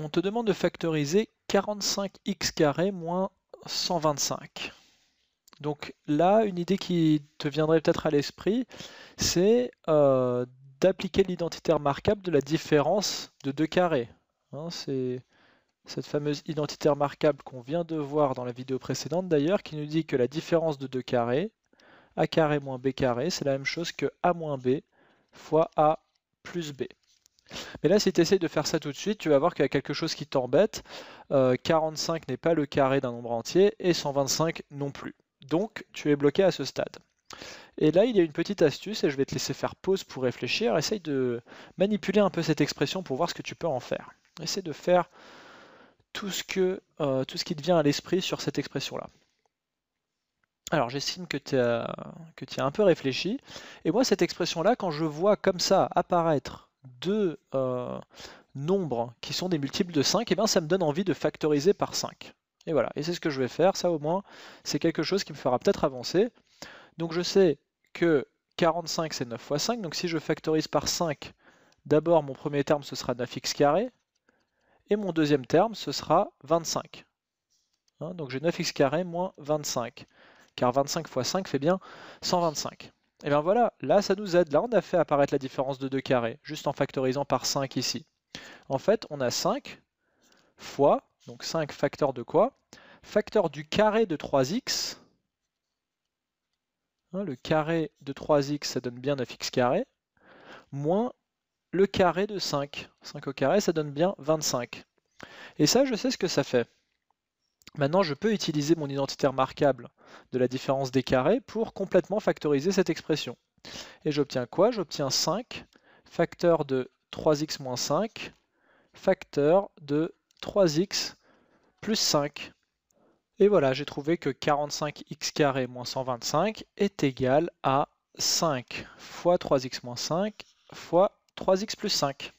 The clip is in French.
on te demande de factoriser 45x carré moins 125. Donc là, une idée qui te viendrait peut-être à l'esprit, c'est euh, d'appliquer l'identité remarquable de la différence de deux carrés. Hein, c'est cette fameuse identité remarquable qu'on vient de voir dans la vidéo précédente d'ailleurs, qui nous dit que la différence de deux carrés, a carré moins b carré, c'est la même chose que a moins b fois a plus b. Mais là, si tu essayes de faire ça tout de suite, tu vas voir qu'il y a quelque chose qui t'embête. 45 euh, n'est pas le carré d'un nombre entier et 125 non plus. Donc, tu es bloqué à ce stade. Et là, il y a une petite astuce et je vais te laisser faire pause pour réfléchir. Essaye de manipuler un peu cette expression pour voir ce que tu peux en faire. Essaye de faire tout ce, euh, qui te vient à l'esprit sur cette expression-là. Alors j'estime que tu as un peu réfléchi. Et moi, cette expression-là, quand je vois comme ça apparaître deux euh, nombres qui sont des multiples de 5, et eh bien ça me donne envie de factoriser par 5. Et voilà, et c'est ce que je vais faire, ça au moins, c'est quelque chose qui me fera peut-être avancer. Donc je sais que 45 c'est 9 fois 5, donc si je factorise par 5, d'abord mon premier terme ce sera 9x carré, et mon deuxième terme ce sera 25. Hein, donc j'ai 9x carré moins 25, car 25 fois 5 fait bien 125. Et eh bien voilà, là ça nous aide, là on a fait apparaître la différence de 2 carrés, juste en factorisant par 5 ici. En fait, on a 5 fois, donc 5 facteur de quoi Facteur du carré de 3x, hein, le carré de 3x ça donne bien 9x carré, moins le carré de 5. 5 au carré ça donne bien 25. Et ça je sais ce que ça fait. Maintenant, je peux utiliser mon identité remarquable de la différence des carrés pour complètement factoriser cette expression. Et j'obtiens quoi J'obtiens 5 facteur de 3x-5 moins facteur de 3x plus 5. Et voilà, j'ai trouvé que 45x carré moins 125 est égal à 5 fois 3x moins 5 fois 3x plus 5.